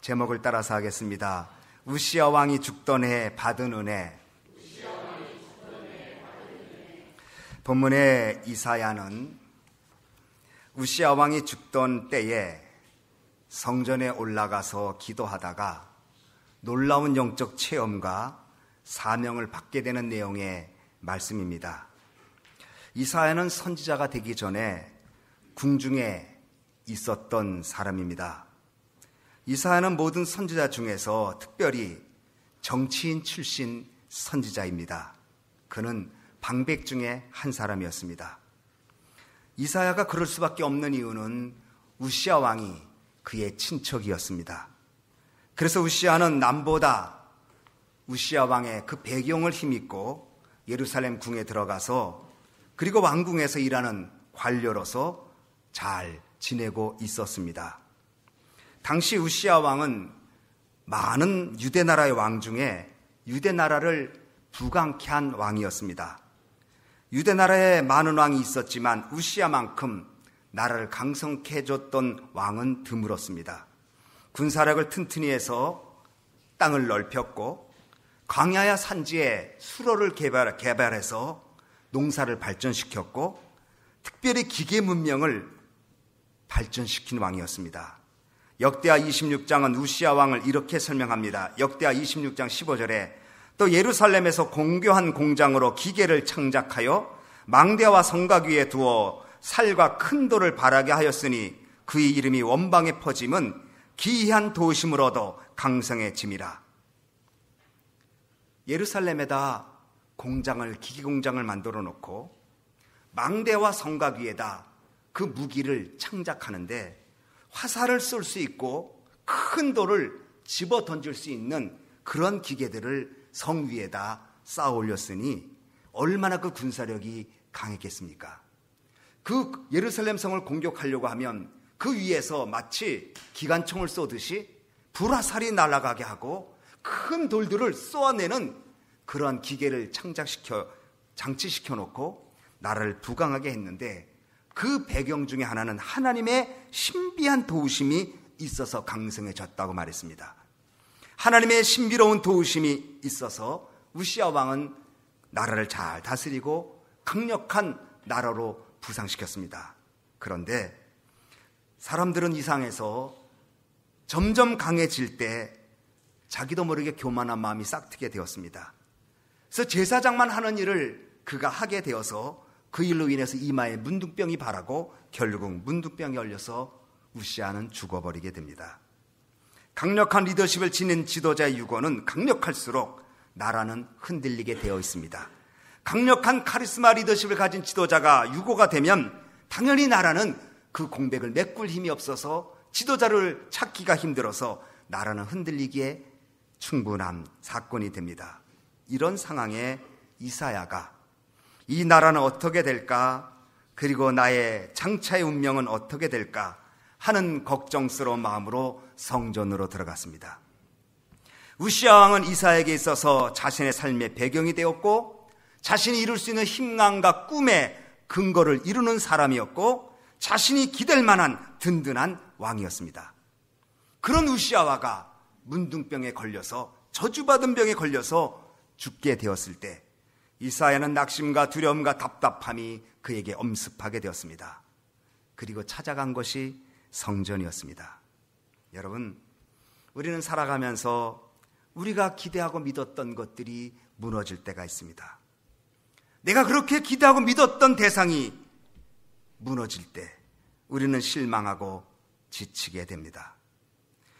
제목을 따라서 하겠습니다. 우시아 왕이 죽던 해 받은 은혜. 본문의 이사야는 우시아 왕이 죽던 때에 성전에 올라가서 기도하다가 놀라운 영적 체험과 사명을 받게 되는 내용의 말씀입니다. 이사야는 선지자가 되기 전에 궁중에 있었던 사람입니다. 이사야는 모든 선지자 중에서 특별히 정치인 출신 선지자입니다. 그는 방백 중에 한 사람이었습니다. 이사야가 그럴 수밖에 없는 이유는 우시아 왕이 그의 친척이었습니다. 그래서 우시아는 남보다 우시아 왕의 그 배경을 힘입고 예루살렘 궁에 들어가서 그리고 왕궁에서 일하는 관료로서 잘 지내고 있었습니다. 당시 우시아 왕은 많은 유대 나라의 왕 중에 유대 나라를 부강케 한 왕이었습니다. 유대 나라에 많은 왕이 있었지만 우시아만큼 나라를 강성케 해줬던 왕은 드물었습니다. 군사력을 튼튼히 해서 땅을 넓혔고 광야야 산지에 수로를 개발, 개발해서 농사를 발전시켰고 특별히 기계 문명을 발전시킨 왕이었습니다. 역대하 26장은 우시아 왕을 이렇게 설명합니다. 역대하 26장 15절에 또 예루살렘에서 공교한 공장으로 기계를 창작하여 망대와 성각 위에 두어 살과 큰 돌을 바라게 하였으니 그의 이름이 원방에 퍼짐은 기이한 도심으로도 강성해짐이라. 예루살렘에다 공장을 기계 공장을 만들어 놓고 망대와 성각 위에다 그 무기를 창작하는데 화살을 쏠 수 있고 큰 돌을 집어 던질 수 있는 그런 기계들을 성 위에다 쌓아 올렸으니 얼마나 그 군사력이 강했겠습니까? 그 예루살렘 성을 공격하려고 하면 그 위에서 마치 기관총을 쏘듯이 불화살이 날아가게 하고 큰 돌들을 쏘아내는 그런 기계를 창작시켜 장치시켜 놓고 나라를 부강하게 했는데 그 배경 중에 하나는 하나님의 신비한 도우심이 있어서 강성해졌다고 말했습니다. 하나님의 신비로운 도우심이 있어서 우시아 왕은 나라를 잘 다스리고 강력한 나라로 부상시켰습니다. 그런데 사람들은 이상해서 점점 강해질 때 자기도 모르게 교만한 마음이 싹트게 되었습니다. 그래서 제사장만 하는 일을 그가 하게 되어서 그 일로 인해서 이마에 문둥병이 바라고 결국 문둥병이 걸려서 우시아는 죽어버리게 됩니다. 강력한 리더십을 지닌 지도자의 유고는 강력할수록 나라는 흔들리게 되어 있습니다. 강력한 카리스마 리더십을 가진 지도자가 유고가 되면 당연히 나라는 그 공백을 메꿀 힘이 없어서 지도자를 찾기가 힘들어서 나라는 흔들리기에 충분한 사건이 됩니다. 이런 상황에 이사야가 이 나라는 어떻게 될까? 그리고 나의 장차의 운명은 어떻게 될까? 하는 걱정스러운 마음으로 성전으로 들어갔습니다. 우시아 왕은 이사에게 있어서 자신의 삶의 배경이 되었고 자신이 이룰 수 있는 희망과 꿈의 근거를 이루는 사람이었고 자신이 기댈 만한 든든한 왕이었습니다. 그런 우시아와가 문둥병에 걸려서 저주받은 병에 걸려서 죽게 되었을 때 이사야는 낙심과 두려움과 답답함이 그에게 엄습하게 되었습니다. 그리고 찾아간 것이 성전이었습니다. 여러분, 우리는 살아가면서 우리가 기대하고 믿었던 것들이 무너질 때가 있습니다. 내가 그렇게 기대하고 믿었던 대상이 무너질 때 우리는 실망하고 지치게 됩니다.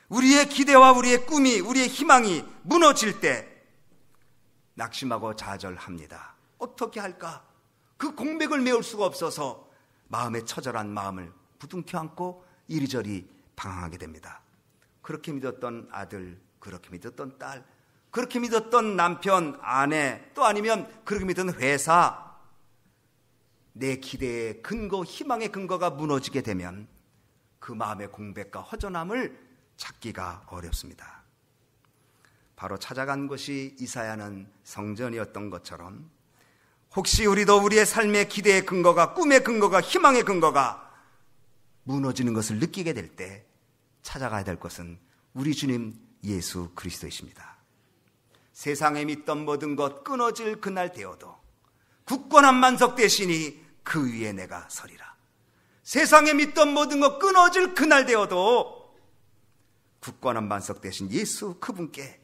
우리의 기대와 우리의 꿈이, 우리의 희망이 무너질 때 낙심하고 좌절합니다. 어떻게 할까? 그 공백을 메울 수가 없어서 마음의 처절한 마음을 부둥켜 안고 이리저리 방황하게 됩니다. 그렇게 믿었던 아들, 그렇게 믿었던 딸, 그렇게 믿었던 남편, 아내, 또 아니면 그렇게 믿은 회사, 내 기대의 근거, 희망의 근거가 무너지게 되면 그 마음의 공백과 허전함을 찾기가 어렵습니다. 바로 찾아간 것이 이사야는 성전이었던 것처럼 혹시 우리도 우리의 삶의 기대의 근거가 꿈의 근거가 희망의 근거가 무너지는 것을 느끼게 될 때 찾아가야 될 것은 우리 주님 예수 그리스도이십니다. 세상에 믿던 모든 것 끊어질 그날 되어도 굳건한 만석 대신이 그 위에 내가 서리라. 세상에 믿던 모든 것 끊어질 그날 되어도 굳건한 만석 대신 예수 그분께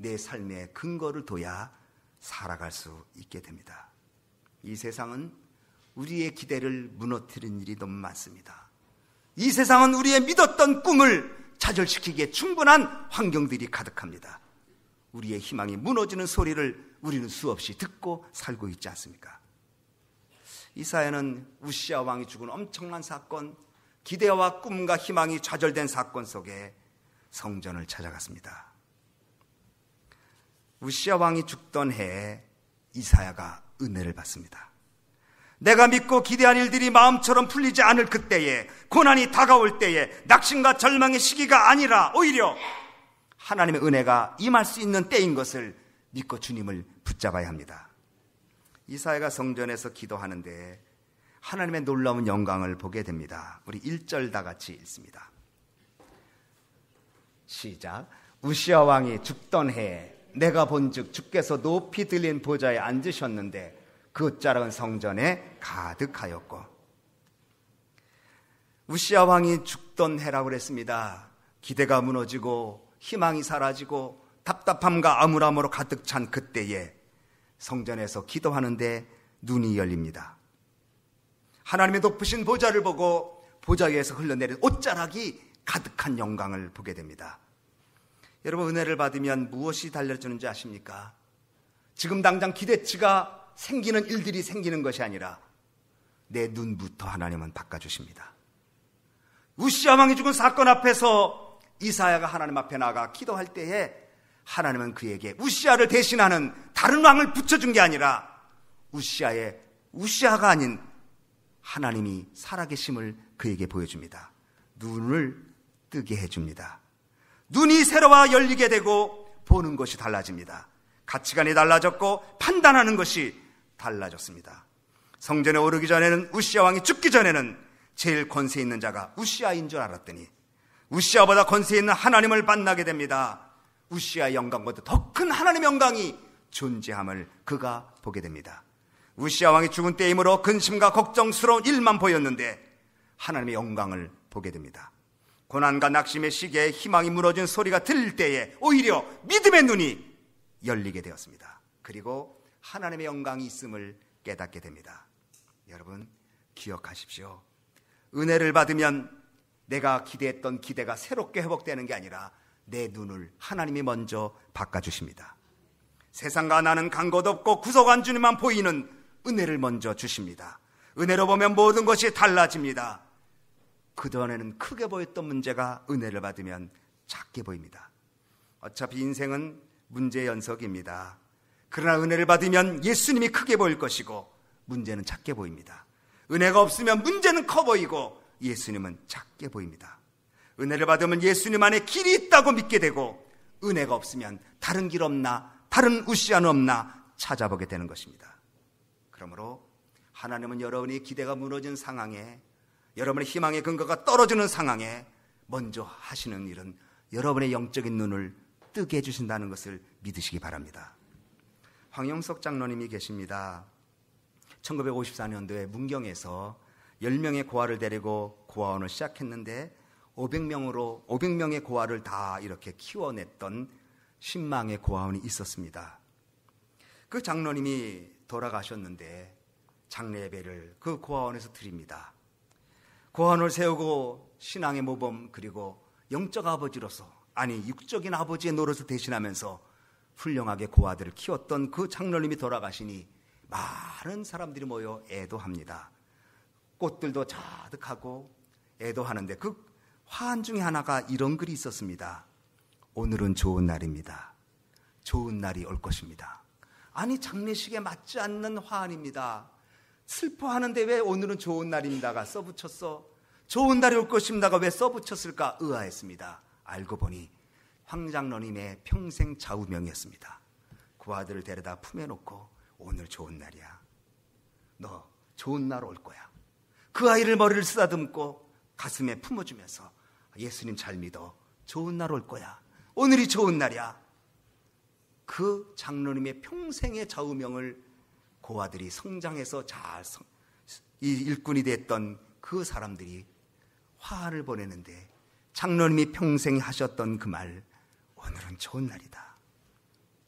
내 삶에 근거를 둬야 살아갈 수 있게 됩니다. 이 세상은 우리의 기대를 무너뜨린 일이 너무 많습니다. 이 세상은 우리의 믿었던 꿈을 좌절시키기에 충분한 환경들이 가득합니다. 우리의 희망이 무너지는 소리를 우리는 수없이 듣고 살고 있지 않습니까? 이사회는 우시아 왕이 죽은 엄청난 사건, 기대와 꿈과 희망이 좌절된 사건 속에 성전을 찾아갔습니다. 우시아 왕이 죽던 해에 이사야가 은혜를 받습니다. 내가 믿고 기대한 일들이 마음처럼 풀리지 않을 그때에 고난이 다가올 때에 낙심과 절망의 시기가 아니라 오히려 하나님의 은혜가 임할 수 있는 때인 것을 믿고 주님을 붙잡아야 합니다. 이사야가 성전에서 기도하는데 하나님의 놀라운 영광을 보게 됩니다. 우리 1절 다 같이 읽습니다. 시작. 우시아 왕이 죽던 해에 내가 본즉 주께서 높이 들린 보좌에 앉으셨는데 그자 작은 성전에 가득하였고 우시아 왕이 죽던 해라고 그랬습니다. 기대가 무너지고 희망이 사라지고 답답함과 암울함으로 가득 찬 그때에 성전에서 기도하는데 눈이 열립니다. 하나님의 높으신 보좌를 보고 보좌 위에서 흘러내린 옷자락이 가득한 영광을 보게 됩니다. 여러분 은혜를 받으면 무엇이 달려주는지 아십니까? 지금 당장 기대치가 생기는 일들이 생기는 것이 아니라 내 눈부터 하나님은 바꿔주십니다. 우시아 왕이 죽은 사건 앞에서 이사야가 하나님 앞에 나가 기도할 때에 하나님은 그에게 우시아를 대신하는 다른 왕을 붙여준 게 아니라 우시아의 우시아가 아닌 하나님이 살아계심을 그에게 보여줍니다. 눈을 뜨게 해줍니다. 눈이 새로와 열리게 되고 보는 것이 달라집니다. 가치관이 달라졌고 판단하는 것이 달라졌습니다. 성전에 오르기 전에는 우시아 왕이 죽기 전에는 제일 권세 있는 자가 우시아인 줄 알았더니 우시아보다 권세 있는 하나님을 만나게 됩니다. 우시아의 영광보다 더 큰 하나님의 영광이 존재함을 그가 보게 됩니다. 우시아 왕이 죽은 때이므로 근심과 걱정스러운 일만 보였는데 하나님의 영광을 보게 됩니다. 고난과 낙심의 시기에 희망이 무너진 소리가 들릴 때에 오히려 믿음의 눈이 열리게 되었습니다. 그리고 하나님의 영광이 있음을 깨닫게 됩니다. 여러분, 기억하십시오. 은혜를 받으면 내가 기대했던 기대가 새롭게 회복되는 게 아니라 내 눈을 하나님이 먼저 바꿔주십니다. 세상과 나는 간 것 없고 구속한 주님만 보이는 은혜를 먼저 주십니다. 은혜로 보면 모든 것이 달라집니다. 그전에는 크게 보였던 문제가 은혜를 받으면 작게 보입니다. 어차피 인생은 문제 연속입니다. 그러나 은혜를 받으면 예수님이 크게 보일 것이고 문제는 작게 보입니다. 은혜가 없으면 문제는 커 보이고 예수님은 작게 보입니다. 은혜를 받으면 예수님 안에 길이 있다고 믿게 되고 은혜가 없으면 다른 길 없나 다른 우시안 없나 찾아보게 되는 것입니다. 그러므로 하나님은 여러분이 기대가 무너진 상황에 여러분의 희망의 근거가 떨어지는 상황에 먼저 하시는 일은 여러분의 영적인 눈을 뜨게 해주신다는 것을 믿으시기 바랍니다. 황영석 장로님이 계십니다. 1954년도에 문경에서 10명의 고아를 데리고 고아원을 시작했는데 500명으로 500명의 고아를 다 이렇게 키워냈던 신망의 고아원이 있었습니다. 그 장로님이 돌아가셨는데 장례 예배를 그 고아원에서 드립니다. 고한을 세우고 신앙의 모범 그리고 영적 아버지로서 아니 육적인 아버지의 노릇을 대신하면서 훌륭하게 고아들을 키웠던 그 장로님이 돌아가시니 많은 사람들이 모여 애도합니다. 꽃들도 자득하고 애도하는데 그 화한 중에 하나가 이런 글이 있었습니다. 오늘은 좋은 날입니다. 좋은 날이 올 것입니다. 아니 장례식에 맞지 않는 화한입니다 슬퍼하는데 왜 오늘은 좋은 날입니다가 써붙였어? 좋은 날이 올 것입니다가 왜 써붙였을까 의아했습니다. 알고 보니 황장로님의 평생 좌우명이었습니다. 그 아들을 데려다 품에 놓고 오늘 좋은 날이야. 너 좋은 날 올 거야. 그 아이를 머리를 쓰다듬고 가슴에 품어주면서 예수님 잘 믿어. 좋은 날 올 거야. 오늘이 좋은 날이야. 그 장로님의 평생의 좌우명을 고아들이 성장해서 잘 일꾼이 됐던 그 사람들이 화를 보내는데 장로님이 평생 하셨던 그 말 오늘은 좋은 날이다.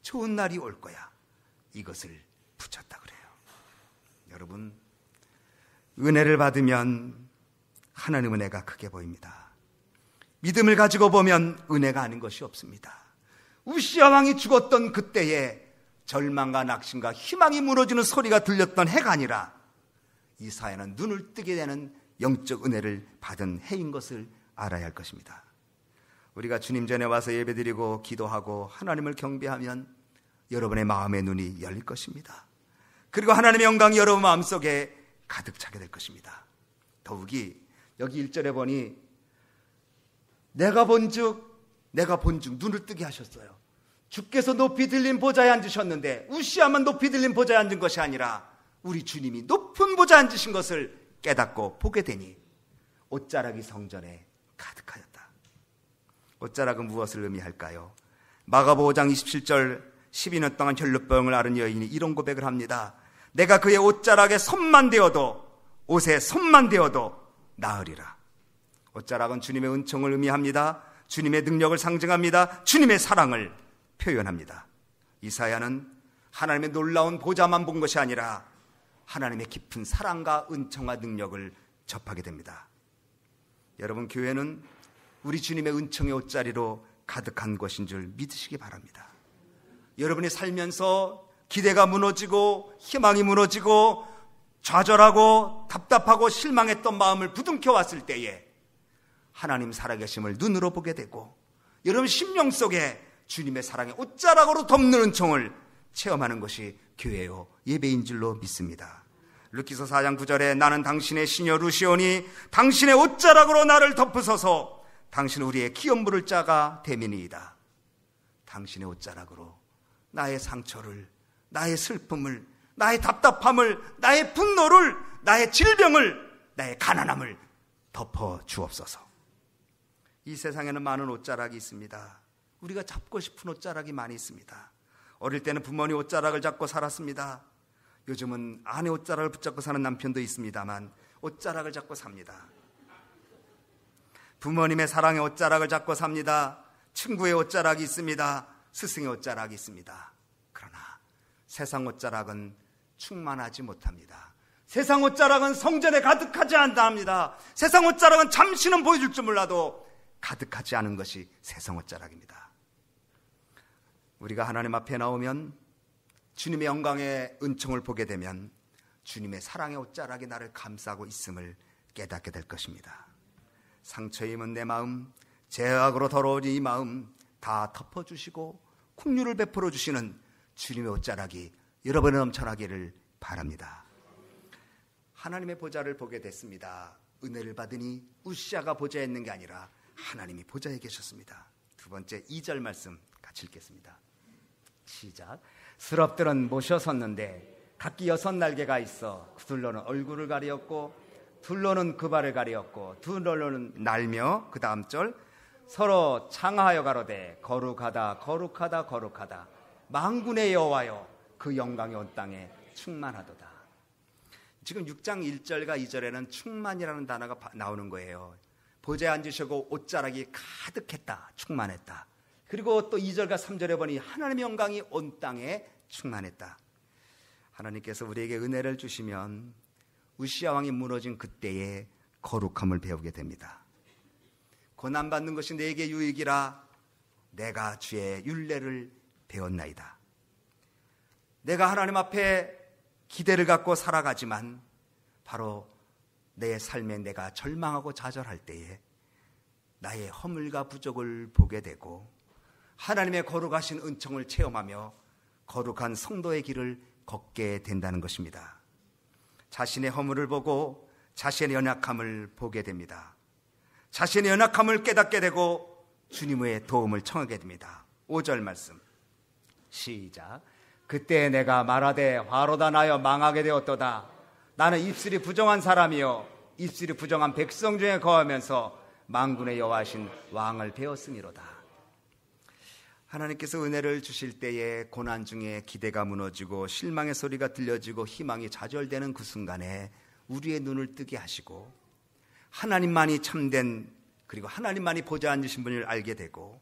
좋은 날이 올 거야. 이것을 붙였다 그래요. 여러분 은혜를 받으면 하나님 은혜가 크게 보입니다. 믿음을 가지고 보면 은혜가 아닌 것이 없습니다. 우시아 왕이 죽었던 그때에 절망과 낙심과 희망이 무너지는 소리가 들렸던 해가 아니라 이사회는 눈을 뜨게 되는 영적 은혜를 받은 해인 것을 알아야 할 것입니다. 우리가 주님 전에 와서 예배드리고 기도하고 하나님을 경배하면 여러분의 마음의 눈이 열릴 것입니다. 그리고 하나님의 영광이 여러분 마음속에 가득 차게 될 것입니다. 더욱이 여기 1절에 보니 내가 본즉 내가 본즉 눈을 뜨게 하셨어요. 주께서 높이 들린 보좌에 앉으셨는데 우시아만 높이 들린 보좌에 앉은 것이 아니라 우리 주님이 높은 보좌에 앉으신 것을 깨닫고 보게 되니 옷자락이 성전에 가득하였다. 옷자락은 무엇을 의미할까요? 마가보 5장 27절 12년 동안 혈루병을 앓은 여인이 이런 고백을 합니다. 내가 그의 옷자락에 손만 대어도 옷에 손만 대어도 나으리라. 옷자락은 주님의 은총을 의미합니다. 주님의 능력을 상징합니다. 주님의 사랑을 표현합니다. 이사야는 하나님의 놀라운 보좌만 본 것이 아니라 하나님의 깊은 사랑과 은총과 능력을 접하게 됩니다. 여러분 교회는 우리 주님의 은총의 옷자리로 가득한 것인 줄 믿으시기 바랍니다. 여러분이 살면서 기대가 무너지고 희망이 무너지고 좌절하고 답답하고 실망했던 마음을 부둥켜 왔을 때에 하나님 살아계심을 눈으로 보게 되고 여러분 심령 속에 주님의 사랑의 옷자락으로 덮는 은총을 체험하는 것이 교회요 예배인 줄로 믿습니다. 루키서 4장 9절에 나는 당신의 신여 루시온이 당신의 옷자락으로 나를 덮으소서 당신 우리의 기염부를 짜가 대민이이다. 당신의 옷자락으로 나의 상처를 나의 슬픔을 나의 답답함을 나의 분노를 나의 질병을 나의 가난함을 덮어 주옵소서. 이 세상에는 많은 옷자락이 있습니다. 우리가 잡고 싶은 옷자락이 많이 있습니다. 어릴 때는 부모님 옷자락을 잡고 살았습니다. 요즘은 아내 옷자락을 붙잡고 사는 남편도 있습니다만 옷자락을 잡고 삽니다. 부모님의 사랑의 옷자락을 잡고 삽니다. 친구의 옷자락이 있습니다. 스승의 옷자락이 있습니다. 그러나 세상 옷자락은 충만하지 못합니다. 세상 옷자락은 성전에 가득하지 않답니다. 세상 옷자락은 잠시는 보여줄 줄 몰라도 가득하지 않은 것이 세상 옷자락입니다. 우리가 하나님 앞에 나오면 주님의 영광의 은총을 보게 되면 주님의 사랑의 옷자락이 나를 감싸고 있음을 깨닫게 될 것입니다. 상처 임은내 마음, 죄악으로 더러운 이 마음 다 덮어주시고 국류를 베풀어 주시는 주님의 옷자락이 여러분의 넘쳐나기를 바랍니다. 하나님의 보좌를 보게 됐습니다. 은혜를 받으니 우시아가 보좌에 있는 게 아니라 하나님이 보좌에 계셨습니다. 두 번째 2절 말씀 같이 읽겠습니다. 시작. 스럽들은 모셔섰는데 각기 여섯 날개가 있어 그둘로는 얼굴을 가리었고 둘로는 그 발을 가리었고 둘로는 날며 그 다음 절 서로 창하여 가로되 거룩하다 거룩하다 거룩하다 망군의 여호와여 그영광의온 땅에 충만하도다. 지금 6장 1절과 2절에는 충만이라는 단어가 나오는 거예요. 보좌에 앉으시고 옷자락이 가득했다. 충만했다. 그리고 또 2절과 3절에 보니 하나님의 영광이 온 땅에 충만했다. 하나님께서 우리에게 은혜를 주시면 우시아 왕이 무너진 그때에 거룩함을 배우게 됩니다. 고난받는 것이 내게 유익이라 내가 주의 윤례를 배웠나이다. 내가 하나님 앞에 기대를 갖고 살아가지만 바로 내 삶에 내가 절망하고 좌절할 때에 나의 허물과 부족을 보게 되고 하나님의 거룩하신 은총을 체험하며 거룩한 성도의 길을 걷게 된다는 것입니다. 자신의 허물을 보고 자신의 연약함을 보게 됩니다. 자신의 연약함을 깨닫게 되고 주님의 도움을 청하게 됩니다. 5절 말씀. 시작. 그때 내가 말하되 화로 다나여 망하게 되었도다. 나는 입술이 부정한 사람이요 입술이 부정한 백성 중에 거하면서 망군의 여호와신 왕을 배웠으니로다. 하나님께서 은혜를 주실 때에 고난 중에 기대가 무너지고 실망의 소리가 들려지고 희망이 좌절되는 그 순간에 우리의 눈을 뜨게 하시고 하나님만이 참된 그리고 하나님만이 보좌 앉으신 분을 알게 되고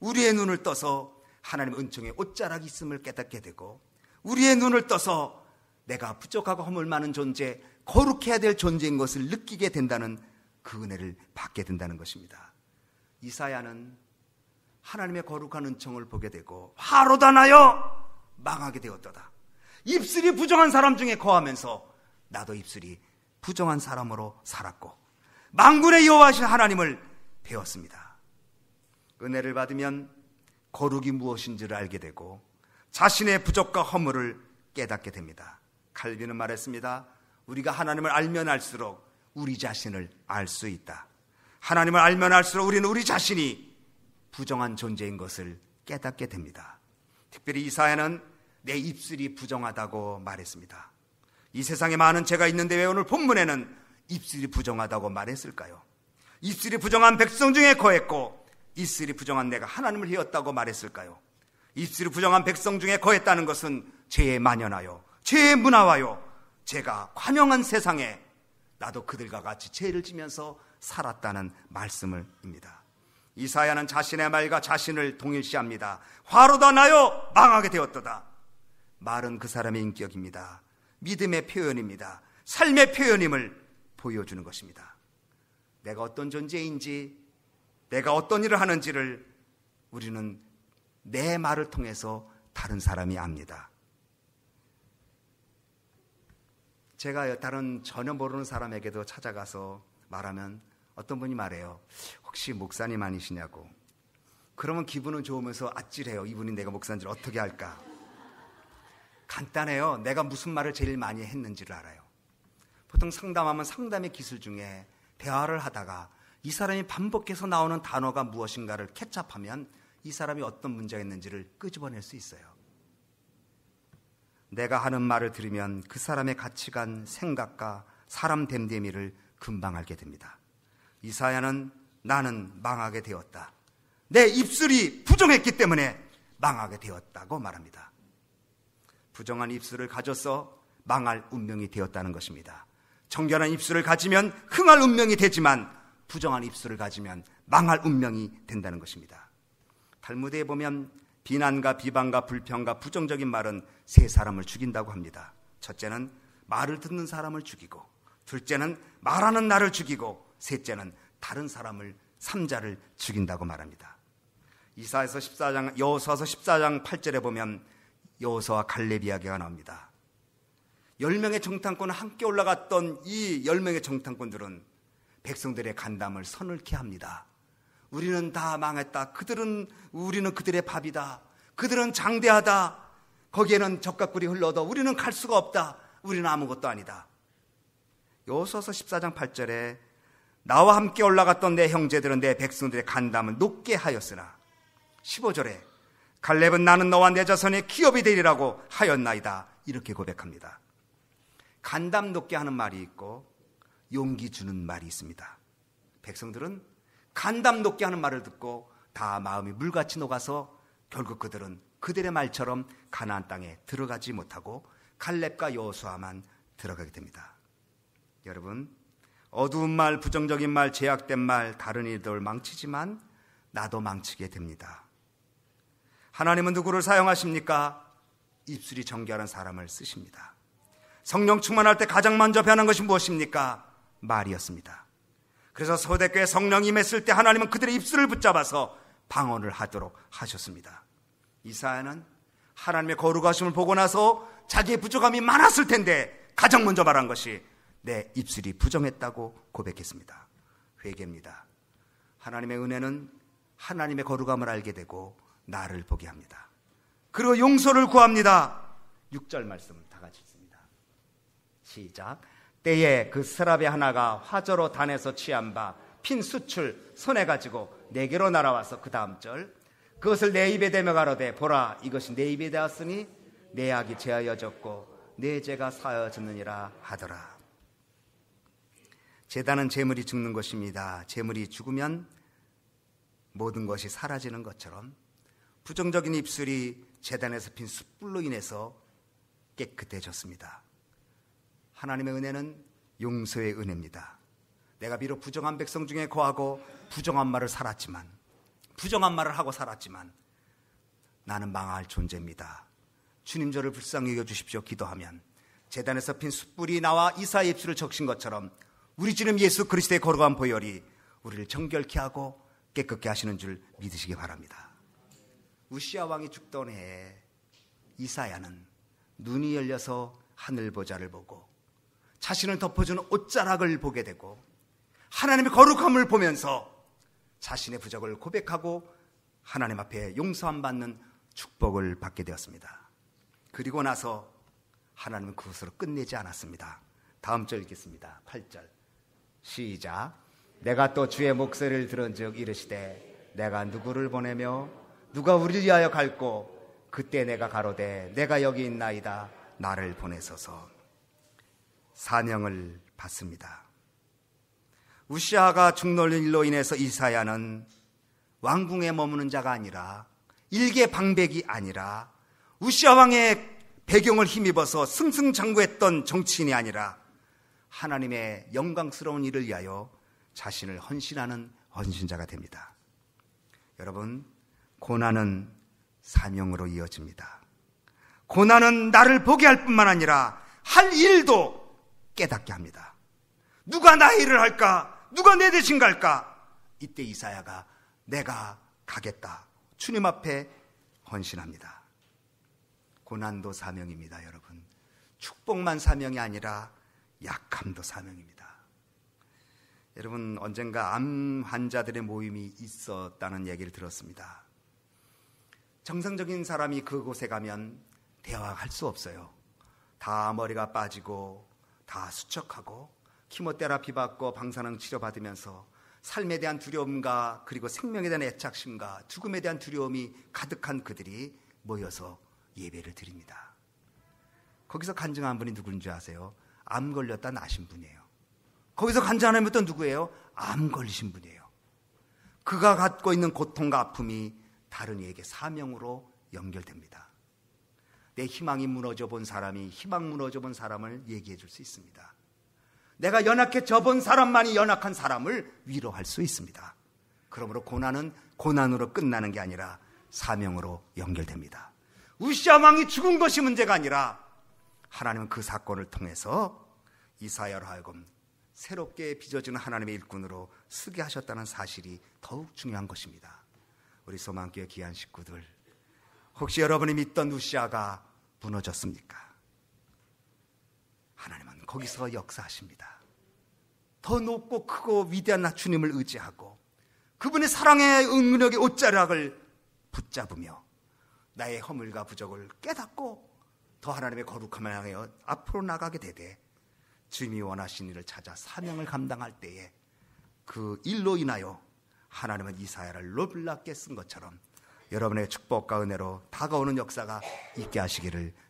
우리의 눈을 떠서 하나님 은총의 옷자락이 있음을 깨닫게 되고 우리의 눈을 떠서 내가 부족하고 허물 많은 존재, 거룩해야 될 존재인 것을 느끼게 된다는 그 은혜를 받게 된다는 것입니다. 이사야는 하나님의 거룩한 은총을 보게 되고 화로 다나요 망하게 되었도다. 입술이 부정한 사람 중에 거하면서 나도 입술이 부정한 사람으로 살았고 망군의 여호와신 하나님을 배웠습니다. 은혜를 받으면 거룩이 무엇인지를 알게 되고 자신의 부족과 허물을 깨닫게 됩니다. 칼빈은 말했습니다. 우리가 하나님을 알면 알수록 우리 자신을 알 수 있다. 하나님을 알면 알수록 우리는 우리 자신이 부정한 존재인 것을 깨닫게 됩니다. 특별히 이사야는 내 입술이 부정하다고 말했습니다. 이 세상에 많은 죄가 있는데 왜 오늘 본문에는 입술이 부정하다고 말했을까요? 입술이 부정한 백성 중에 거했고 입술이 부정한 내가 하나님을 헤었다고 말했을까요? 입술이 부정한 백성 중에 거했다는 것은 죄에 만연하여 죄의 문화와요 죄가 관영한 세상에 나도 그들과 같이 죄를 지면서 살았다는 말씀을입니다. 이사야는 자신의 말과 자신을 동일시합니다. 화로다 나여 망하게 되었도다. 말은 그 사람의 인격입니다. 믿음의 표현입니다. 삶의 표현임을 보여주는 것입니다. 내가 어떤 존재인지, 내가 어떤 일을 하는지를 우리는 내 말을 통해서 다른 사람이 압니다. 제가 다른 전혀 모르는 사람에게도 찾아가서 말하면 어떤 분이 말해요. 혹시 목사님 아니시냐고. 그러면 기분은 좋으면서 아찔해요. 이분이 내가 목사인 줄 어떻게 할까? 간단해요. 내가 무슨 말을 제일 많이 했는지를 알아요. 보통 상담하면 상담의 기술 중에 대화를 하다가 이 사람이 반복해서 나오는 단어가 무엇인가를 캐찹하면 이 사람이 어떤 문제가 있는지를 끄집어낼 수 있어요. 내가 하는 말을 들으면 그 사람의 가치관, 생각과 사람 됨됨이를 금방 알게 됩니다. 이사야는 나는 망하게 되었다. 내 입술이 부정했기 때문에 망하게 되었다고 말합니다. 부정한 입술을 가졌어 망할 운명이 되었다는 것입니다. 청결한 입술을 가지면 흥할 운명이 되지만 부정한 입술을 가지면 망할 운명이 된다는 것입니다. 탈무드에 보면 비난과 비방과 불평과 부정적인 말은 세 사람을 죽인다고 합니다. 첫째는 말을 듣는 사람을 죽이고, 둘째는 말하는 나를 죽이고, 셋째는 다른 사람을 삼자를 죽인다고 말합니다. 이사에서 14장 여호사서 14장 8절에 보면 여호사와 갈렙 이야기가 나옵니다. 열명의 정탐꾼은 함께 올라갔던 이 열명의 정탐꾼들은 백성들의 간담을 선을 케 합니다. 우리는 다 망했다. 그들은 우리는 그들의 밥이다. 그들은 장대하다. 거기에는 적각꿀이 흘러도 우리는 갈 수가 없다. 우리는 아무것도 아니다. 여호수아서 14장 8절에 나와 함께 올라갔던 내 형제들은 내 백성들의 간담을 높게 하였으나 15절에 갈렙은 나는 너와 내 자손의 기업이 되리라고 하였나이다 이렇게 고백합니다. 간담 높게 하는 말이 있고 용기 주는 말이 있습니다. 백성들은 간담 높게 하는 말을 듣고 다 마음이 물같이 녹아서 결국 그들은 그들의 말처럼 가나안 땅에 들어가지 못하고 갈렙과 여호수아만 들어가게 됩니다. 여러분 어두운 말, 부정적인 말, 제약된 말, 다른 이들 망치지만 나도 망치게 됩니다. 하나님은 누구를 사용하십니까? 입술이 정결한 사람을 쓰십니다. 성령 충만할 때 가장 먼저 변한 것이 무엇입니까? 말이었습니다. 그래서 소대교회 성령이 맺을때 하나님은 그들의 입술을 붙잡아서 방언을 하도록 하셨습니다. 이사야는 하나님의 거룩하심을 보고 나서 자기의 부족함이 많았을 텐데 가장 먼저 말한 것이 내 입술이 부정했다고 고백했습니다. 회개입니다. 하나님의 은혜는 하나님의 거룩함을 알게 되고 나를 보게 합니다. 그리고 용서를 구합니다. 6절 말씀 다 같이 읽습니다. 시작. 때에 그 스랍의 하나가 화저로 단에서 취한 바 핀 수출 손에 가지고 내게로 날아와서 그 다음 절 그것을 내 입에 대며 가로되 보라 이것이 내 입에 대었으니 내 악이 제하여졌고 내 죄가 사여졌느니라 하더라. 재단은 재물이 죽는 것입니다. 재물이 죽으면 모든 것이 사라지는 것처럼 부정적인 입술이 재단에서 핀 숯불로 인해서 깨끗해졌습니다. 하나님의 은혜는 용서의 은혜입니다. 내가 비록 부정한 백성 중에 거하고 부정한 말을 살았지만 부정한 말을 하고 살았지만 나는 망할 존재입니다. 주님 저를 불쌍히 여겨 주십시오. 기도하면 재단에서 핀 숯불이 나와 이사의 입술을 적신 것처럼 우리 주님 예수 그리스도의 거룩한 보혈이 우리를 정결케 하고 깨끗게 하시는 줄 믿으시기 바랍니다. 우시아 왕이 죽던 해에 이사야는 눈이 열려서 하늘 보좌를 보고 자신을 덮어주는 옷자락을 보게 되고 하나님의 거룩함을 보면서 자신의 부적을 고백하고 하나님 앞에 용서함 받는 축복을 받게 되었습니다. 그리고 나서 하나님은 그것으로 끝내지 않았습니다. 다음 절 읽겠습니다. 8절. 시작. 내가 또 주의 목소리를 들은즉 이르시되 내가 누구를 보내며 누가 우리를 위하여 갈고 그때 내가 가로되 내가 여기 있나이다 나를 보내소서 사명을 받습니다. 우시아가 죽린 일로 인해서 이사야는 왕궁에 머무는 자가 아니라 일개 방백이 아니라 우시아 왕의 배경을 힘입어서 승승장구했던 정치인이 아니라 하나님의 영광스러운 일을 위하여 자신을 헌신하는 헌신자가 됩니다. 여러분, 고난은 사명으로 이어집니다. 고난은 나를 보게 할 뿐만 아니라 할 일도 깨닫게 합니다. 누가 나의 일을 할까? 누가 내 대신 갈까? 이때 이사야가 내가 가겠다. 주님 앞에 헌신합니다. 고난도 사명입니다, 여러분. 축복만 사명이 아니라 약함도 사명입니다. 여러분 언젠가 암 환자들의 모임이 있었다는 얘기를 들었습니다. 정상적인 사람이 그곳에 가면 대화할 수 없어요. 다 머리가 빠지고 다 수척하고 키모테라피 받고 방사능 치료 받으면서 삶에 대한 두려움과 그리고 생명에 대한 애착심과 죽음에 대한 두려움이 가득한 그들이 모여서 예배를 드립니다. 거기서 간증한 분이 누군지 아세요? 암 걸렸다 나신 분이에요. 거기서 간증하는 분은 누구예요? 암 걸리신 분이에요. 그가 갖고 있는 고통과 아픔이 다른 이에게 사명으로 연결됩니다. 내 희망이 무너져 본 사람이 희망 무너져 본 사람을 얘기해 줄 수 있습니다. 내가 연약해져 본 사람만이 연약한 사람을 위로할 수 있습니다. 그러므로 고난은 고난으로 끝나는 게 아니라 사명으로 연결됩니다. 우시아 왕이 죽은 것이 문제가 아니라 하나님은 그 사건을 통해서 이사야로 하여금 새롭게 빚어지는 하나님의 일꾼으로 쓰게 하셨다는 사실이 더욱 중요한 것입니다. 우리 소망교회 귀한 식구들, 혹시 여러분이 믿던 우시아가 무너졌습니까? 하나님은 거기서 역사하십니다. 더 높고 크고 위대한 나 주님을 의지하고 그분의 사랑의 응력의 옷자락을 붙잡으며 나의 허물과 부족을 깨닫고 더 하나님의 거룩함을 향하여 앞으로 나가게 되되 주님이 원하신 일을 찾아 사명을 감당할 때에 그 일로 인하여 하나님은 이사야를 놀랍게 쓴 것처럼 여러분의 축복과 은혜로 다가오는 역사가 있게 하시기를